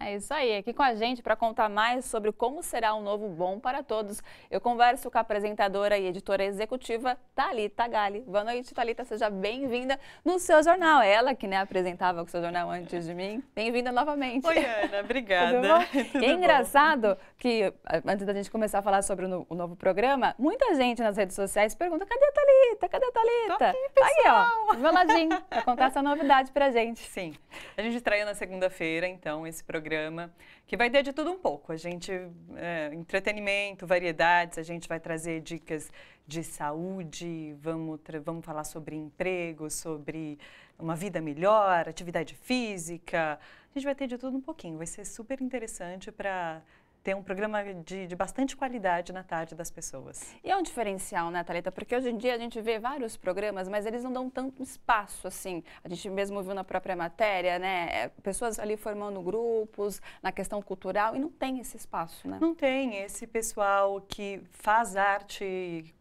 É isso aí. Aqui com a gente para contar mais sobre como será um novo Bom para Todos, eu converso com a apresentadora e editora executiva Talita Gali. Boa noite, Talita. Seja bem-vinda no seu jornal. É ela que né, apresentava o seu jornal antes de mim. Bem-vinda novamente. Oi, Ana. Obrigada. é engraçado que, antes da gente começar a falar sobre o, novo programa, muita gente nas redes sociais pergunta, cadê a Talita? Cadê a Talita? Tô aqui, pessoal. Tá aí, ó, do meu ladinho, para contar essa novidade para gente. Sim. A gente traiu na segunda-feira, então, esse programa programa, que vai ter de tudo um pouco. A gente, é, entretenimento, variedades, a gente vai trazer dicas de saúde, vamos, vamos falar sobre emprego, sobre uma vida melhor, atividade física. A gente vai ter de tudo um pouquinho. Vai ser super interessante para ter um programa de, de bastante qualidade na tarde das pessoas. E é um diferencial, né, Thalita? Porque hoje em dia a gente vê vários programas, mas eles não dão tanto espaço, assim. A gente mesmo viu na própria matéria, né? É, pessoas ali formando grupos, na questão cultural, e não tem esse espaço, né? Não tem. Esse pessoal que faz arte,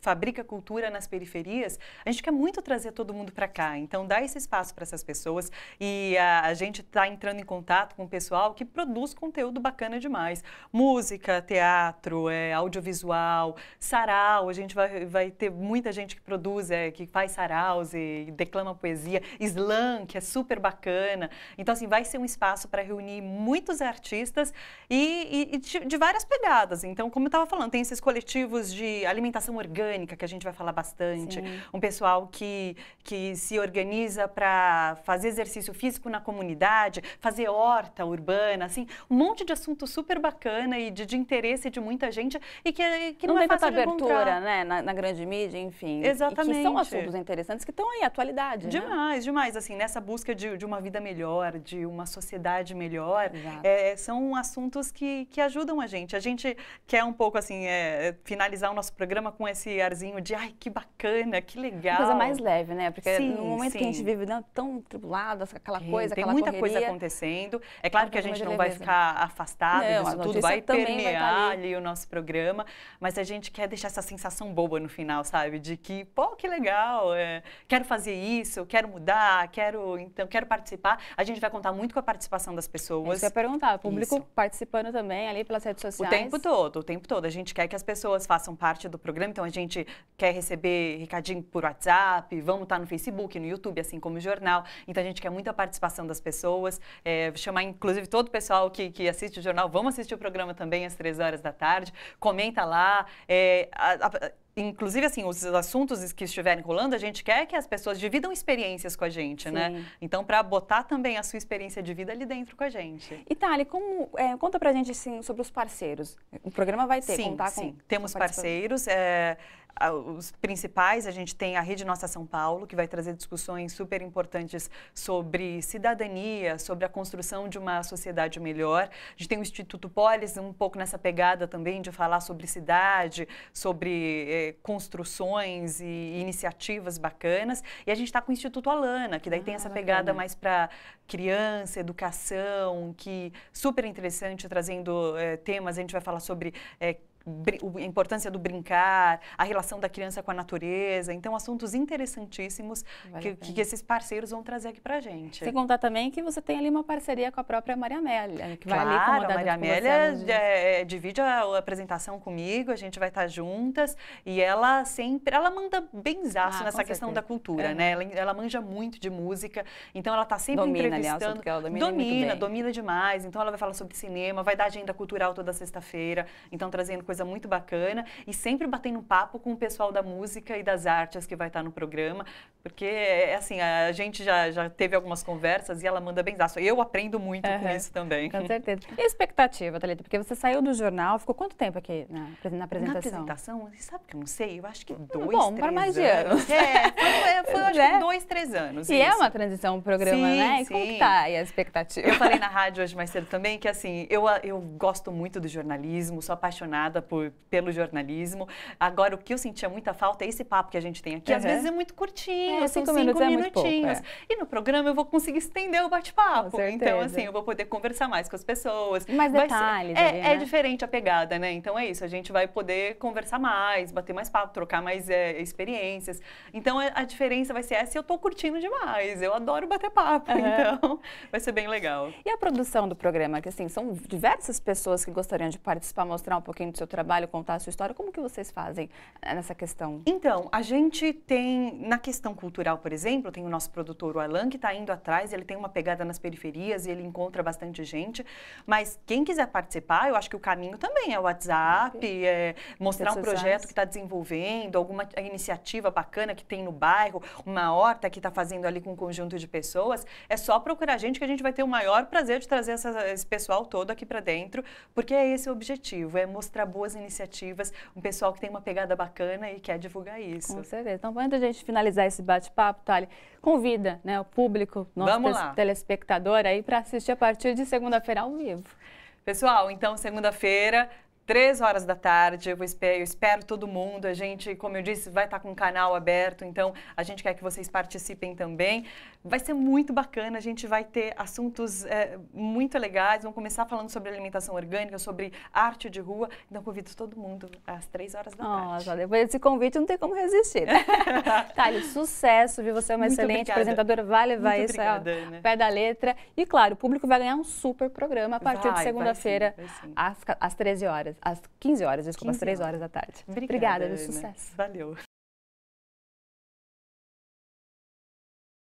fabrica cultura nas periferias, a gente quer muito trazer todo mundo para cá. Então, dá esse espaço para essas pessoas e a, a gente está entrando em contato com o pessoal que produz conteúdo bacana demais música, teatro, é, audiovisual, sarau. A gente vai, vai ter muita gente que produz, é, que faz saraus e, declama poesia, slam, que é super bacana. Então, assim, vai ser um espaço para reunir muitos artistas e, e de, de, várias pegadas. Então, como eu estava falando, tem esses coletivos de alimentação orgânica, que a gente vai falar bastante, Sim. um pessoal que, que se organiza para fazer exercício físico na comunidade, fazer horta urbana, assim, um monte de assunto super bacana bacana e de, de interesse de muita gente e que, que não, não é fácil tanta abertura, né, na, na, grande mídia, enfim. Exatamente. E que são assuntos interessantes que estão aí, atualidade, né? Demais, né? demais, assim, nessa busca de, de uma vida melhor, de uma sociedade melhor, é, são assuntos que, que ajudam a gente. A gente quer um pouco, assim, é, finalizar o nosso programa com esse arzinho de, ai, que bacana, que legal. Uma coisa mais leve, né, porque sim, no momento sim. que a gente vive não, né, tão tribulado, aquela sim, é, coisa, tem aquela Tem muita correria, coisa acontecendo. É claro que a gente não vai ficar afastado disso tudo, tudo vai tá permear vai ali. ali o nosso programa, mas a gente quer deixar essa sensação boba no final, sabe? De que, pô, que legal, é, quero fazer isso, quero mudar, quero, então, quero participar. A gente vai contar muito com a participação das é pessoas. Isso eu perguntar, público isso. participando também ali pelas redes sociais? O tempo todo, o tempo todo. A gente quer que as pessoas façam parte do programa, então a gente quer receber recadinho por WhatsApp, vamos estar no Facebook, no YouTube, assim como o jornal. Então a gente quer muita participação das pessoas, é, chamar inclusive todo o pessoal que, que assiste o jornal, vamos assistir o programa também às três horas da tarde, comenta lá. É, a, a, inclusive assim, os assuntos que estiverem rolando, a gente quer que as pessoas dividam experiências com a gente, né? Sim. né? Então, para botar também a sua experiência de vida ali dentro com a gente. Itália, como é, conta a gente assim sobre os parceiros. O programa vai ter, sim, contar sim. com. Temos parceiros. É, os principais, a gente tem a Rede Nossa São Paulo, que vai trazer discussões super importantes sobre cidadania, sobre a construção de uma sociedade melhor. A gente tem o Instituto Polis, um pouco nessa pegada também de falar sobre cidade, sobre eh, construções e iniciativas bacanas. E a gente está com o Instituto Alana, que daí ah, tem essa bacana. pegada mais para criança, educação, que super interessante, trazendo eh, temas. A gente vai falar sobre eh, a importância do brincar, a relação da criança com a natureza. Então, assuntos interessantíssimos vale que, que, esses parceiros vão trazer aqui pra gente. Sem contar também que você tem ali uma parceria com a própria Maria Amélia, que claro, vai ali A Maria Amélia é, é, divide a apresentação comigo, a gente vai estar tá juntas e ela sempre, ela manda benzaço ah, nessa questão da cultura, é. né? Ela, ela, manja muito de música, então ela tá sempre domina, entrevistando. Aliás, ela domina, domina, domina demais. Então ela vai falar sobre cinema, vai dar agenda cultural toda sexta-feira, então trazendo coisa muito bacana e sempre batendo papo com o pessoal da música e das artes que vai estar no programa, porque é assim, a gente já, já teve algumas conversas e ela manda benzaço. Eu aprendo muito uhum. com isso também. Com certeza. E expectativa, Thalita? Porque você saiu do jornal, ficou quanto tempo aqui na, na apresentação? Na apresentação, sabe que eu não sei, eu acho que hum, dois, Bom, três mais de anos. É, foi, foi é. dois, três anos. E é isso. é uma transição um programa, sim, né? E sim. como que tá aí a expectativa? Eu falei na rádio hoje mais cedo também que assim, eu, eu gosto muito do jornalismo, sou apaixonada apaixonada por, pelo jornalismo. Agora, o que eu sentia muita falta é esse papo que a gente tem aqui. Uhum. Às vezes é muito curtinho, é, são cinco, minutos, é minutinhos. É pouco, é. E no programa eu vou conseguir estender o bate-papo. Então, assim, eu vou poder conversar mais com as pessoas. Mais detalhes. Ser, é, ali, é né? é, diferente a pegada, né? Então é isso, a gente vai poder conversar mais, bater mais papo, trocar mais experiências. Então, a, diferença vai ser essa e eu tô curtindo demais. Eu adoro bater papo, uhum. então vai ser bem legal. E a produção do programa, que assim, são diversas pessoas que gostariam de participar, mostrar um pouquinho do seu trabalho, contar a sua história? Como que vocês fazem eh, nessa questão? Então, a gente tem, na questão cultural, por exemplo, tem o nosso produtor, o Alan, que está indo atrás, ele tem uma pegada nas periferias e ele encontra bastante gente, mas quem quiser participar, eu acho que o caminho também é o WhatsApp, okay. é mostrar um projeto que está desenvolvendo, alguma iniciativa bacana que tem no bairro, uma horta que está fazendo ali com um conjunto de pessoas, é só procurar a gente que a gente vai ter o maior prazer de trazer essa, esse pessoal todo aqui para dentro, porque é esse o objetivo, é mostrar boa boas iniciativas, um pessoal que tem uma pegada bacana e quer divulgar isso. Com certeza. Então, antes da gente finalizar esse bate-papo, Thali, convida né, o público, nosso Vamos tes- telespectador aí para assistir a partir de segunda-feira ao vivo. Pessoal, então segunda-feira três horas da tarde. Eu espero, eu espero, todo mundo. A gente, como eu disse, vai estar com o canal aberto, então a gente quer que vocês participem também. Vai ser muito bacana. A gente vai ter assuntos é, muito legais. Vamos começar falando sobre alimentação orgânica, sobre arte de rua. Então convido todo mundo às três horas da Nossa, tarde. Nossa, depois desse convite não tem como resistir. Né? Thales, sucesso, viu? Você é uma muito excelente obrigada. apresentadora. Vai levar muito isso obrigada, ao né? pé da letra. E claro, o público vai ganhar um super programa a partir vai, de segunda-feira às, às 13 horas às 15 horas, desculpa, às 3 horas da tarde. Obrigada, Obrigada do sucesso. Valeu.